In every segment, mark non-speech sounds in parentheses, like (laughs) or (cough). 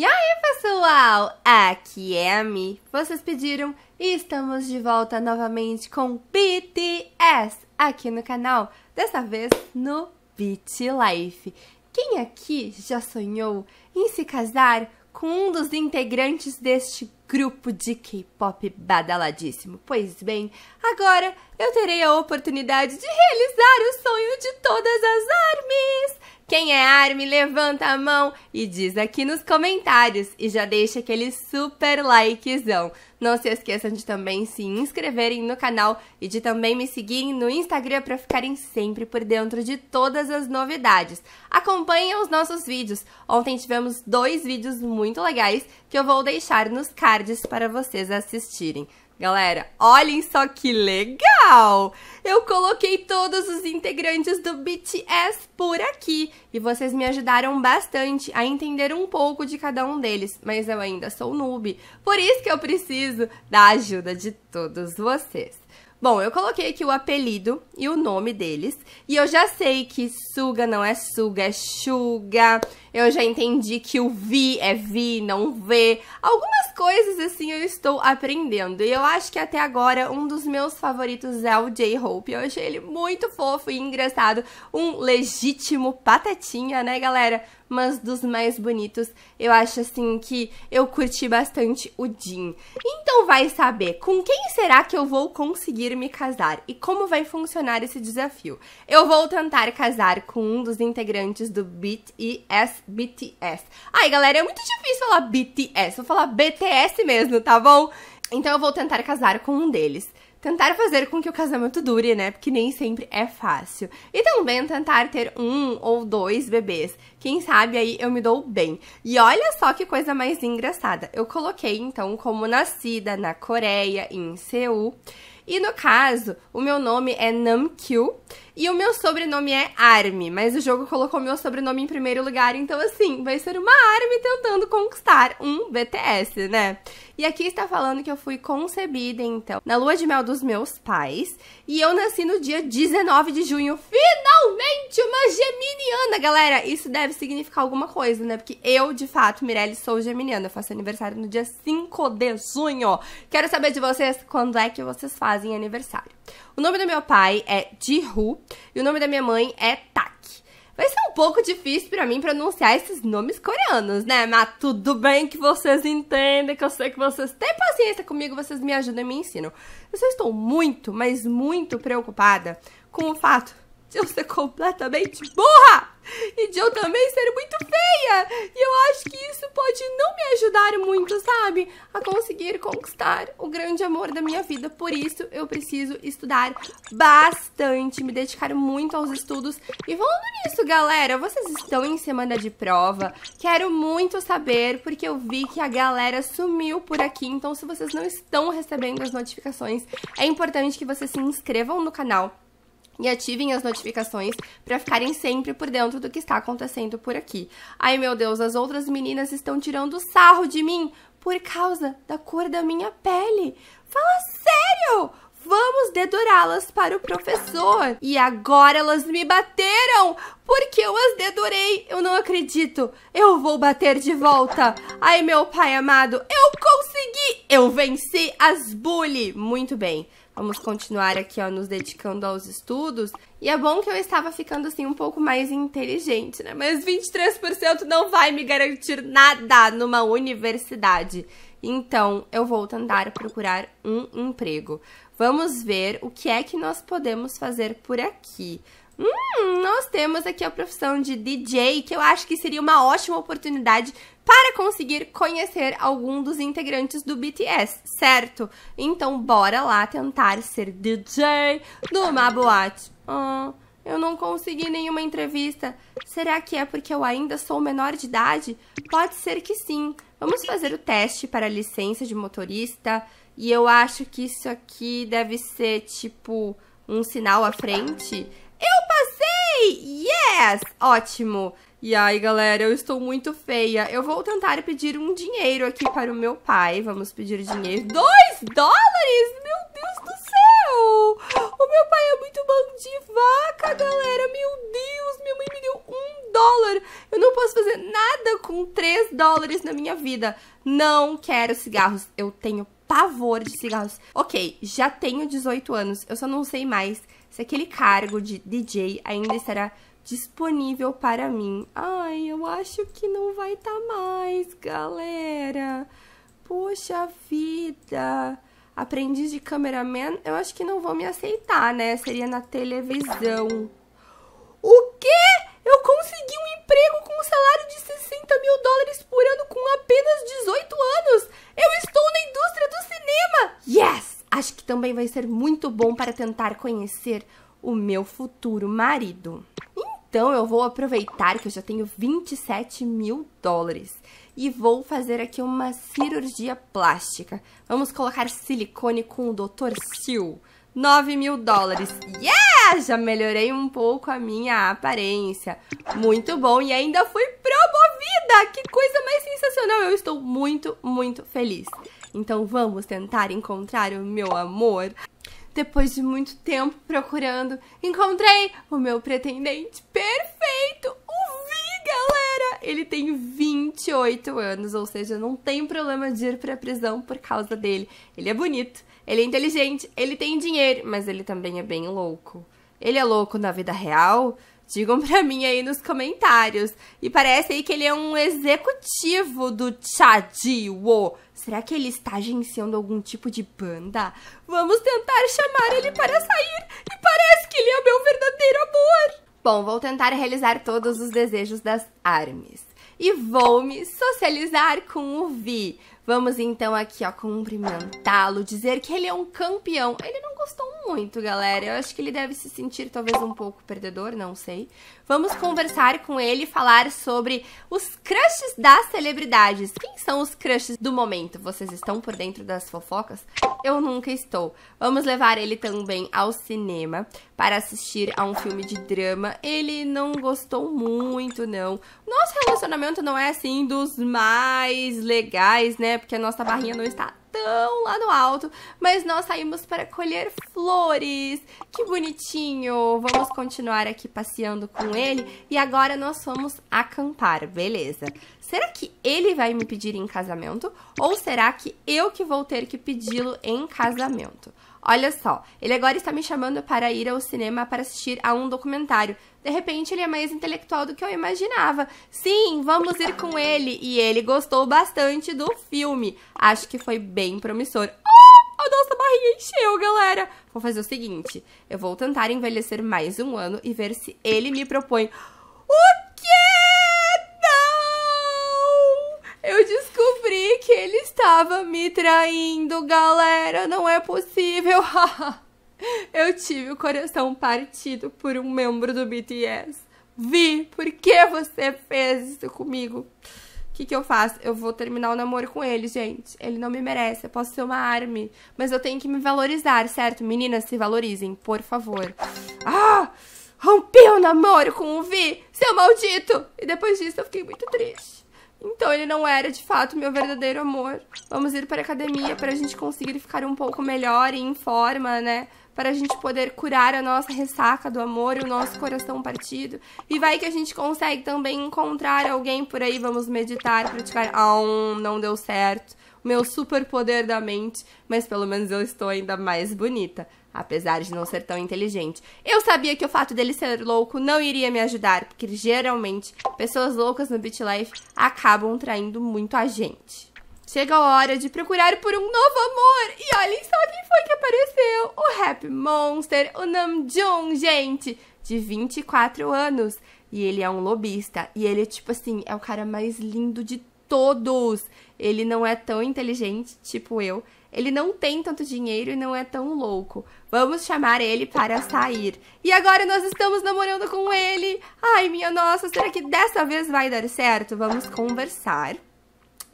E aí, pessoal? Aqui é a Mi. Vocês pediram e estamos de volta novamente com BTS aqui no canal, dessa vez no Beat Life. Quem aqui já sonhou em se casar com um dos integrantes deste grupo de K-pop badaladíssimo. Pois bem, agora eu terei a oportunidade de realizar o sonho de todas as armes. Quem é arme, levanta a mão e diz aqui nos comentários e já deixa aquele super likezão. Não se esqueçam de também se inscreverem no canal e de também me seguirem no Instagram para ficarem sempre por dentro de todas as novidades. Acompanhem os nossos vídeos. Ontem tivemos dois vídeos muito legais que eu vou deixar nos cards para vocês assistirem. Galera, olhem só que legal! Eu coloquei todos os integrantes do BTS por aqui e vocês me ajudaram bastante a entender um pouco de cada um deles, mas eu ainda sou noob, por isso que eu preciso da ajuda de todos vocês. Bom, eu coloquei aqui o apelido e o nome deles. E eu já sei que Suga não é Suga, é Suga. Eu já entendi que o Vi é Vi, não Vê. Algumas coisas, assim, eu estou aprendendo. E eu acho que até agora um dos meus favoritos é o J-Hope. Eu achei ele muito fofo e engraçado. Um legítimo patetinha né, galera? mas dos mais bonitos, eu acho assim que eu curti bastante o Jin. Então vai saber com quem será que eu vou conseguir me casar e como vai funcionar esse desafio. Eu vou tentar casar com um dos integrantes do BTS, BTS. Ai, galera, é muito difícil falar BTS, vou falar BTS mesmo, tá bom? Então eu vou tentar casar com um deles tentar fazer com que o casamento dure, né? Porque nem sempre é fácil. E também tentar ter um ou dois bebês. Quem sabe aí eu me dou bem. E olha só que coisa mais engraçada. Eu coloquei então como nascida na Coreia, em Seul. E no caso, o meu nome é Namkyu e o meu sobrenome é Arme, mas o jogo colocou meu sobrenome em primeiro lugar, então assim, vai ser uma Arme tentando conquistar um BTS, né? E aqui está falando que eu fui concebida, então, na lua de mel dos meus pais, e eu nasci no dia 19 de junho, finalmente uma geminiana, galera! Isso deve significar alguma coisa, né? Porque eu, de fato, Mirelle, sou geminiana, eu faço aniversário no dia 5 de junho. Quero saber de vocês quando é que vocês fazem fazem aniversário. O nome do meu pai é Jihu e o nome da minha mãe é Tak. Vai ser um pouco difícil para mim pronunciar esses nomes coreanos, né? Mas tudo bem que vocês entendem, que eu sei que vocês têm paciência comigo, vocês me ajudam e me ensinam. Eu só estou muito, mas muito preocupada com o fato de eu ser completamente burra e de eu também ser muito feia. E eu acho que isso pode não me ajudar muito, sabe? A conseguir conquistar o grande amor da minha vida. Por isso, eu preciso estudar bastante, me dedicar muito aos estudos. E falando nisso, galera, vocês estão em semana de prova? Quero muito saber, porque eu vi que a galera sumiu por aqui. Então, se vocês não estão recebendo as notificações, é importante que vocês se inscrevam no canal e ativem as notificações para ficarem sempre por dentro do que está acontecendo por aqui. Ai meu Deus, as outras meninas estão tirando sarro de mim por causa da cor da minha pele. Fala sério! Vamos dedurá-las para o professor. E agora elas me bateram porque eu as dedurei. Eu não acredito. Eu vou bater de volta. Ai, meu pai amado, eu consegui. Eu venci as bully. Muito bem vamos continuar aqui, ó, nos dedicando aos estudos. E é bom que eu estava ficando, assim, um pouco mais inteligente, né? Mas 23% não vai me garantir nada numa universidade. Então, eu vou tentar procurar um emprego. Vamos ver o que é que nós podemos fazer por aqui. Hum, nós temos aqui a profissão de DJ, que eu acho que seria uma ótima oportunidade para conseguir conhecer algum dos integrantes do BTS, certo? Então bora lá tentar ser DJ numa boate. Ah, eu não consegui nenhuma entrevista. Será que é porque eu ainda sou menor de idade? Pode ser que sim. Vamos fazer o teste para licença de motorista. E eu acho que isso aqui deve ser tipo um sinal à frente. Eu passei! Yes! Ótimo! E aí, galera, eu estou muito feia. Eu vou tentar pedir um dinheiro aqui para o meu pai. Vamos pedir dinheiro. Dois dólares? Meu Deus do céu! O meu pai é muito bom de vaca, galera. Meu Deus, minha mãe me deu um dólar. Eu não posso fazer nada com três dólares na minha vida. Não quero cigarros. Eu tenho pavor de cigarros. Ok, já tenho 18 anos. Eu só não sei mais se aquele cargo de DJ ainda estará disponível para mim. Ai, eu acho que não vai estar tá mais, galera. Poxa vida. Aprendiz de cameraman, eu acho que não vão me aceitar, né? Seria na televisão. O quê? Eu consegui um emprego com um salário de 60 mil dólares por ano com apenas 18 anos! Eu estou na indústria do cinema! Yes! Acho que também vai ser muito bom para tentar conhecer o meu futuro marido. Então eu vou aproveitar que eu já tenho 27 mil dólares e vou fazer aqui uma cirurgia plástica. Vamos colocar silicone com o Dr. Sil. 9 mil dólares. Yeah! Já melhorei um pouco a minha aparência. Muito bom e ainda fui promovida! Que coisa mais sensacional! Eu estou muito, muito feliz. Então vamos tentar encontrar o meu amor. Depois de muito tempo procurando, encontrei o meu pretendente perfeito, o Vi, galera! Ele tem 28 anos, ou seja, não tem problema de ir pra prisão por causa dele. Ele é bonito, ele é inteligente, ele tem dinheiro, mas ele também é bem louco. Ele é louco na vida real? Digam pra (laughs) mim aí nos comentários. E parece aí que ele é um executivo do Chadiwo. Será que ele está agenciando algum tipo de banda? Vamos tentar chamar ele para sair. E parece que ele é o meu verdadeiro amor. Bom, vou tentar realizar todos os desejos das armes. E vou me socializar com o Vi. Vamos então aqui, ó, cumprimentá-lo, dizer que ele é um campeão. Ele não gostou muito, galera. Eu acho que ele deve se sentir talvez um pouco perdedor, não sei. Vamos conversar com ele e falar sobre os crushes das celebridades. Quem são os crushes do momento? Vocês estão por dentro das fofocas? Eu nunca estou. Vamos levar ele também ao cinema para assistir a um filme de drama. Ele não gostou muito, não. Nosso relacionamento não é assim dos mais legais, né? Porque a nossa barrinha não está tão lá no alto, mas nós saímos para colher flores. Que bonitinho! Vamos continuar aqui passeando com ele e agora nós vamos acampar, beleza? Será que ele vai me pedir em casamento ou será que eu que vou ter que pedi-lo em casamento? Olha só, ele agora está me chamando para ir ao cinema para assistir a um documentário de repente ele é mais intelectual do que eu imaginava. Sim, vamos ir com ele. E ele gostou bastante do filme. Acho que foi bem promissor. Ah, a nossa barriga encheu, galera. Vou fazer o seguinte: eu vou tentar envelhecer mais um ano e ver se ele me propõe. O quê? Não! Eu descobri que ele estava me traindo, galera. Não é possível. (laughs) Eu tive o coração partido por um membro do BTS. Vi, por que você fez isso comigo? O que, que eu faço? Eu vou terminar o namoro com ele, gente. Ele não me merece. Eu posso ser uma arme. Mas eu tenho que me valorizar, certo? Meninas, se valorizem, por favor. Ah! Rompi o namoro com o Vi, seu maldito! E depois disso eu fiquei muito triste. Então ele não era de fato meu verdadeiro amor. Vamos ir para a academia para a gente conseguir ficar um pouco melhor e em forma, né? para a gente poder curar a nossa ressaca do amor e o nosso coração partido. E vai que a gente consegue também encontrar alguém por aí, vamos meditar, praticar. Ah, um, não deu certo. O meu superpoder da mente, mas pelo menos eu estou ainda mais bonita, apesar de não ser tão inteligente. Eu sabia que o fato dele ser louco não iria me ajudar, porque geralmente pessoas loucas no Beat Life acabam traindo muito a gente. Chega a hora de procurar por um novo amor. E olhem só quem foi que apareceu: o Rap Monster, o Namjoon, gente, de 24 anos. E ele é um lobista. E ele é tipo assim, é o cara mais lindo de todos. Ele não é tão inteligente, tipo eu. Ele não tem tanto dinheiro e não é tão louco. Vamos chamar ele para sair. E agora nós estamos namorando com ele. Ai, minha nossa, será que dessa vez vai dar certo? Vamos conversar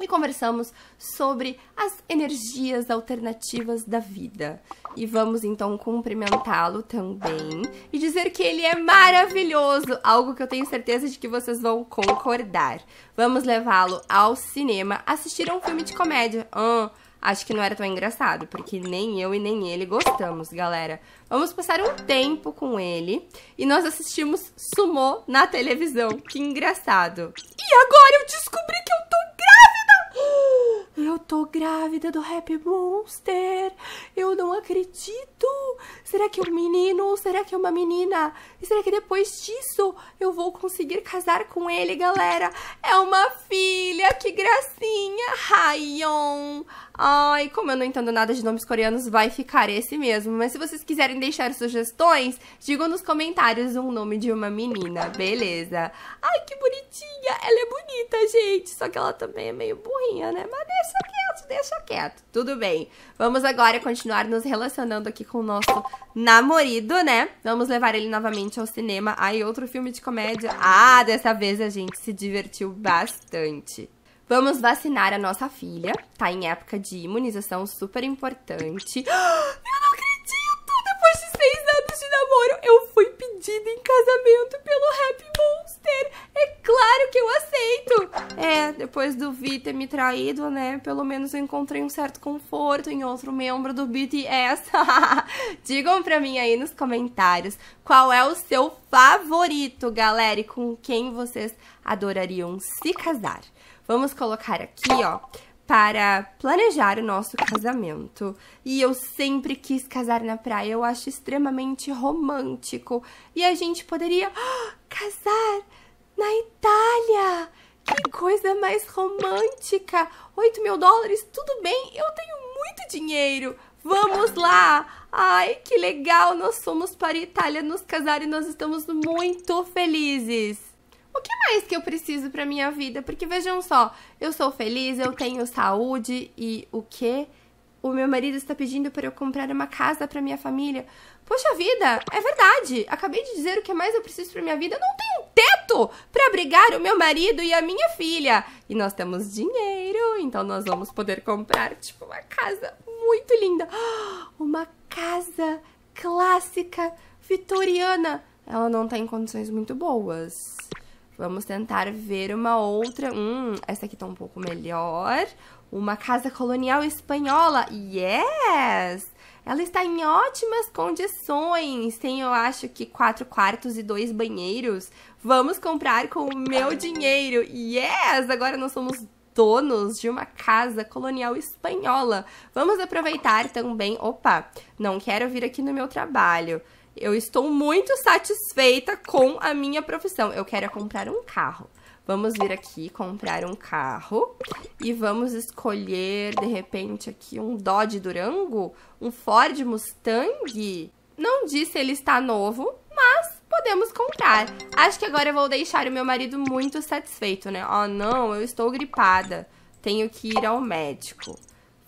e conversamos sobre as energias alternativas da vida. E vamos então cumprimentá-lo também e dizer que ele é maravilhoso, algo que eu tenho certeza de que vocês vão concordar. Vamos levá-lo ao cinema assistir a um filme de comédia. Hum, acho que não era tão engraçado, porque nem eu e nem ele gostamos, galera. Vamos passar um tempo com ele e nós assistimos Sumô na televisão. Que engraçado. E agora eu descobri eu tô grávida do Happy Monster! Eu não acredito! Será que é um menino? Será que é uma menina? E será que depois disso eu vou conseguir casar com ele, galera? É uma filha! Que gracinha! Rayon! Ai, como eu não entendo nada de nomes coreanos, vai ficar esse mesmo. Mas se vocês quiserem deixar sugestões, digam nos comentários um nome de uma menina, beleza? Ai, que bonitinha! Ela é bonita, gente! Só que ela também é meio burrinha, né? Mas deixa quieto, deixa quieto. Tudo bem. Vamos agora continuar nos relacionando aqui com o nosso namorado, né? Vamos levar ele novamente ao cinema. Ai, outro filme de comédia. Ah, dessa vez a gente se divertiu bastante. Vamos vacinar a nossa filha. Tá em época de imunização super importante. (gasps) Eu não acredito! Depois de seis anos de namoro, eu fui pedida em casamento pelo Happy Monster. É claro que eu aceito! É, depois do Vi ter me traído, né? Pelo menos eu encontrei um certo conforto em outro membro do BTS. (laughs) Digam pra mim aí nos comentários qual é o seu favorito, galera, e com quem vocês adorariam se casar. Vamos colocar aqui, ó, para planejar o nosso casamento. E eu sempre quis casar na praia, eu acho extremamente romântico. E a gente poderia oh, (gasps) casar na Itália! Que coisa mais romântica! 8 mil dólares, tudo bem, eu tenho muito dinheiro! Vamos lá! Ai, que legal! Nós somos para a Itália nos casar e nós estamos muito felizes! o que mais que eu preciso para minha vida? Porque vejam só, eu sou feliz, eu tenho saúde e o quê? O meu marido está pedindo para eu comprar uma casa para minha família. Poxa vida, é verdade. Acabei de dizer o que mais eu preciso para minha vida. Eu não tenho teto para abrigar o meu marido e a minha filha. E nós temos dinheiro, então nós vamos poder comprar tipo uma casa muito linda. (gasps) Uma casa clássica vitoriana. Ela não tá em condições muito boas. Vamos tentar ver uma outra. Hum, essa aqui tá um pouco melhor. Uma casa colonial espanhola. Yes! Ela está em ótimas condições. Tem, eu acho que, quatro quartos e dois banheiros. Vamos comprar com o meu dinheiro. Yes! Agora nós somos donos de uma casa colonial espanhola. Vamos aproveitar também. Opa, não quero vir aqui no meu trabalho. Eu estou muito satisfeita com a minha profissão. Eu quero é comprar um carro. Vamos vir aqui comprar um carro e vamos escolher, de repente, aqui um Dodge Durango, um Ford Mustang. Não disse ele está novo, mas podemos comprar. Acho que agora eu vou deixar o meu marido muito satisfeito, né? Oh, não, eu estou gripada. Tenho que ir ao médico.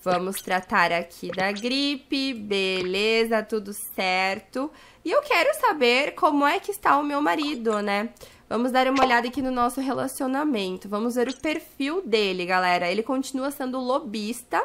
Vamos tratar aqui da gripe, beleza, tudo certo. E eu quero saber como é que está o meu marido, né? Vamos dar uma olhada aqui no nosso relacionamento. Vamos ver o perfil dele, galera. Ele continua sendo lobista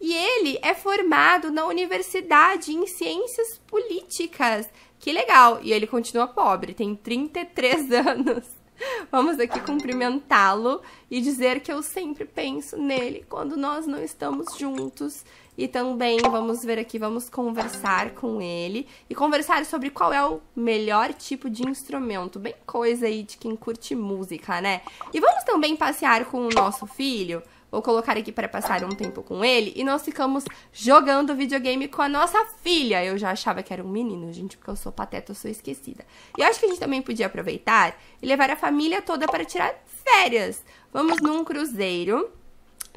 e ele é formado na universidade em ciências políticas. Que legal! E ele continua pobre, tem 33 (laughs) anos. (laughs) Vamos aqui cumprimentá-lo e dizer que eu sempre penso nele quando nós não estamos juntos. E também vamos ver aqui, vamos conversar com ele e conversar sobre qual é o melhor tipo de instrumento. Bem coisa aí de quem curte música, né? E vamos também passear com o nosso filho. Vou colocar aqui para passar um tempo com ele. E nós ficamos jogando videogame com a nossa filha. Eu já achava que era um menino, gente, porque eu sou pateta, eu sou esquecida. E eu acho que a gente também podia aproveitar e levar a família toda para tirar férias. Vamos num cruzeiro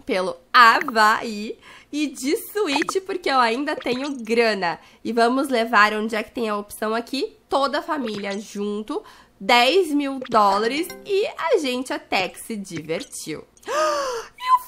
pelo Havaí e de suíte, porque eu ainda tenho grana. E vamos levar, onde é que tem a opção aqui, toda a família junto, 10 mil dólares e a gente até que se divertiu. (gasps) Eu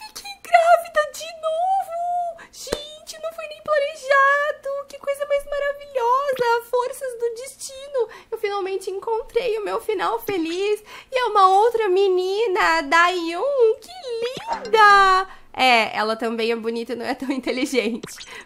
grávida de novo! Gente, não foi nem planejado! Que coisa mais maravilhosa! Forças do destino! Eu finalmente encontrei o meu final feliz! E é uma outra menina, Dayun! Que linda! É, ela também é bonita e não é tão inteligente.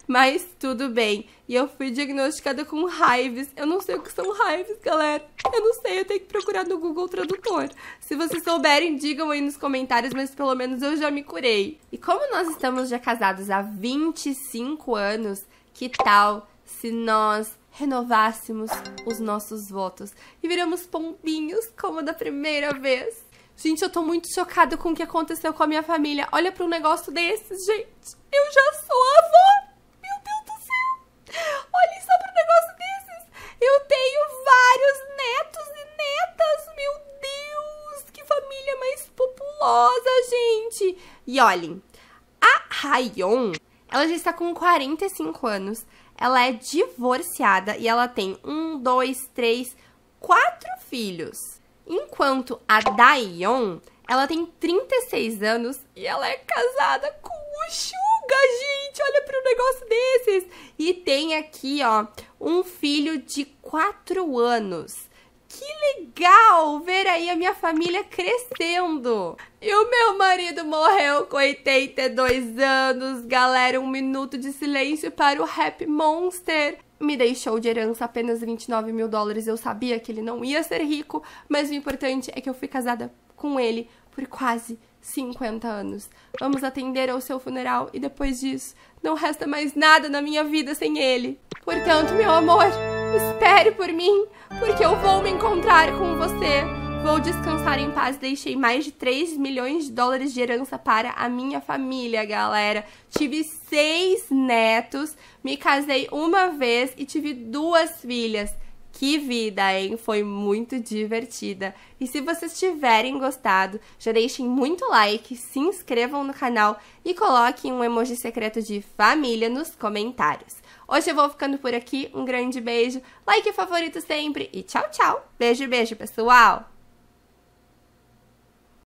Mas tudo bem. E eu fui diagnosticada com raives. Eu não sei o que são raives, galera. Eu não sei, eu tenho que procurar no Google Tradutor. Se vocês souberem, digam aí nos comentários, mas pelo menos eu já me curei. E como nós estamos já casados há 25 anos, que tal se nós renovássemos os nossos votos e viramos pombinhos como da primeira vez? Gente, eu tô muito chocada com o que aconteceu com a minha família. Olha pra um negócio desses, gente. Eu já sou avó. Meu Deus do céu. Olha só pra um negócio desses. Eu tenho vários netos e netas. Meu Deus, que família mais populosa, gente. E olhem, a Rayon, ela já está com 45 anos. Ela é divorciada e ela tem um, dois, três, quatro filhos. Enquanto a Dayon, ela tem 36 anos e ela é casada com o Suga, gente. Olha para um negócio desses. E tem aqui, ó, um filho de 4 anos. Que legal ver aí a minha família crescendo. E o meu marido morreu com 82 anos. Galera, um minuto de silêncio para o Rap Monster me deixou de herança apenas 29 mil dólares. Eu sabia que ele não ia ser rico, mas o importante é que eu fui casada com ele por quase 50 anos. Vamos atender ao seu funeral e depois disso, não resta mais nada na minha vida sem ele. Portanto, meu amor, espere por mim, porque eu vou me encontrar com você. Vou descansar em paz. Deixei mais de 3 milhões de dólares de herança para a minha família, galera. Tive seis netos, me casei uma vez e tive duas filhas. Que vida, hein? Foi muito divertida. E se vocês tiverem gostado, já deixem muito like, se inscrevam no canal e coloquem um emoji secreto de família nos comentários. Hoje eu vou ficando por aqui, um grande beijo, like favorito sempre e tchau, tchau. Beijo, beijo, pessoal!